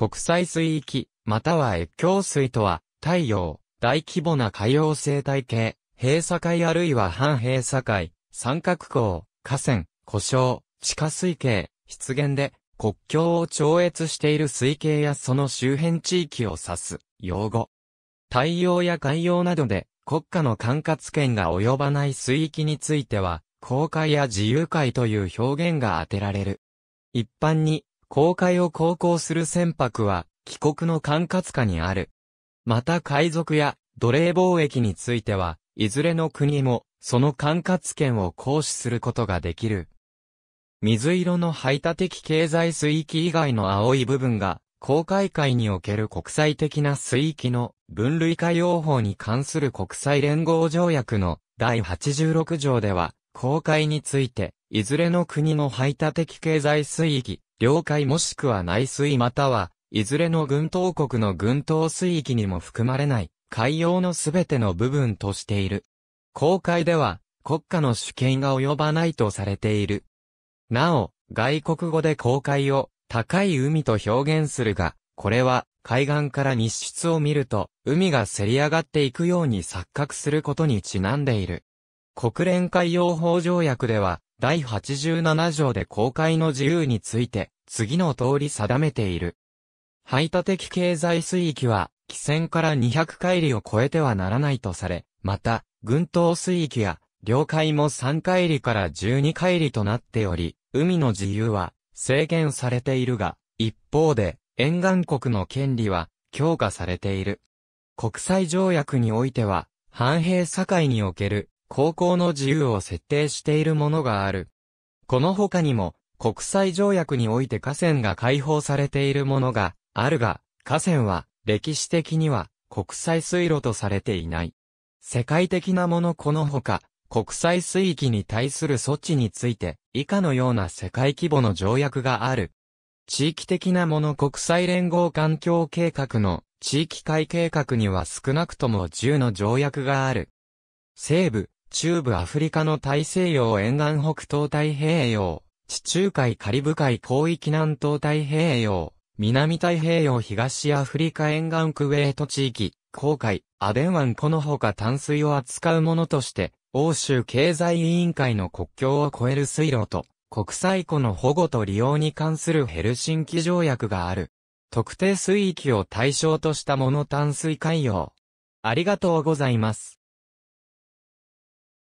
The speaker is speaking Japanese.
国際水域、または越境水とは、太陽、大規模な海洋生態系、閉鎖海あるいは半閉鎖海、三角港、河川、故障、地下水系、湿原で、国境を超越している水系やその周辺地域を指す、用語。太陽や海洋などで、国家の管轄権が及ばない水域については、公海や自由海という表現が当てられる。一般に、公海を航行する船舶は、帰国の管轄下にある。また海賊や奴隷貿易については、いずれの国も、その管轄権を行使することができる。水色の排他的経済水域以外の青い部分が、公海会における国際的な水域の分類海洋法に関する国際連合条約の第86条では、公海について、いずれの国の排他的経済水域、領海もしくは内水または、いずれの軍島国の軍島水域にも含まれない、海洋のすべての部分としている。公海では、国家の主権が及ばないとされている。なお、外国語で公海を、高い海と表現するが、これは、海岸から日出を見ると、海がせり上がっていくように錯覚することにちなんでいる。国連海洋法条約では、第87条で公開の自由について、次の通り定めている。排他的経済水域は、汽船から200海里を超えてはならないとされ、また、群島水域や、領海も3海里から12海里となっており、海の自由は制限されているが、一方で、沿岸国の権利は強化されている。国際条約においては、反兵境における航行の自由を設定しているものがある。この他にも、国際条約において河川が解放されているものがあるが、河川は歴史的には国際水路とされていない。世界的なものこのほか、国際水域に対する措置について、以下のような世界規模の条約がある。地域的なもの国際連合環境計画の地域会計画には少なくとも10の条約がある。西部、中部アフリカの大西洋沿岸北東太平洋、地中海カリブ海広域南東太平洋、南太平洋東アフリカ沿岸クウェート地域、航海、アデン湾このほか淡水を扱うものとして、欧州経済委員会の国境を越える水路と、国際湖の保護と利用に関するヘルシンキ条約がある。特定水域を対象としたもの淡水海洋。ありがとうございます。